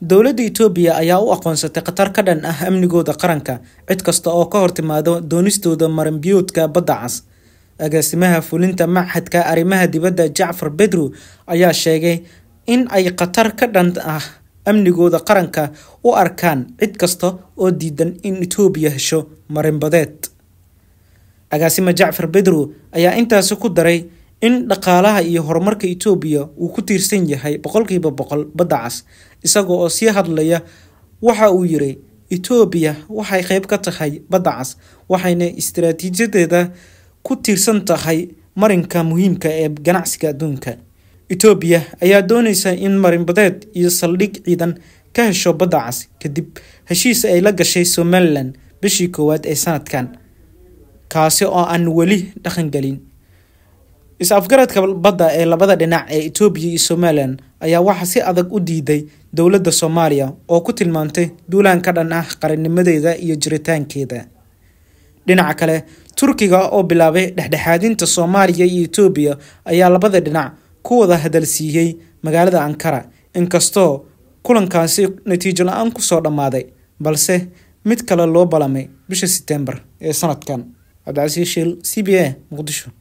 dowladda etoobiya ayaa u aqoonsatay khatar ka dhan ah amnigooda qaranka cid kasta oo ka hortimaado doonistooda maranbiyoodka badda cas agaasimaha fulinta machadka arrimaha dibadda jacfar bedru ayaa sheegay in ay khatar ka dhan ah amnigooda qaranka u arkaan cid kasta oo diidan in etoobiya hesho marinbadeed agaasime jacfar bedru ayaa intaasi ku daray in dhaqaalaha iyo horumarka etoobiya uu ku tiirsan yahay boqolkiiba boqol badda cas isaga oo sii hadlaya waxa uu yiri etoobiya waxay qayb ka tahay badda cas waxayna istaraatiijiyadeeda ku tiirsan tahay marinka muhiimka ee ganacsiga adduunka etoobiya ayaa doonaysa in marinbadeed iyo saldhig ciidan ka hesho badda cas kadib heshiis ay la gashay somalilan bishii koowaad ee sanadkan kaasi oo aan weli dhaqangelin is-afgaradka badda ee labada dhinac ee etoobiya iyo somalilan ayaa waxaa si adag u diiday dowladda soomaaliya oo ku tilmaantay duulaan ka dhan ah qarinnimadeeda iyo jiritaankeeda dhinaca kale turkiga oo bilaabay dhexdhexaadinta soomaaliya iyo etoobiya ayaa labada dhinac ku wada hadalsiiyey magaalada ankara inkastoo kulankaasi natiijo la-aan kusoo dhammaaday balse mid kale loo balamay bisha seteembar ee sanadkan cabdicasiis shiil c b a muqdisho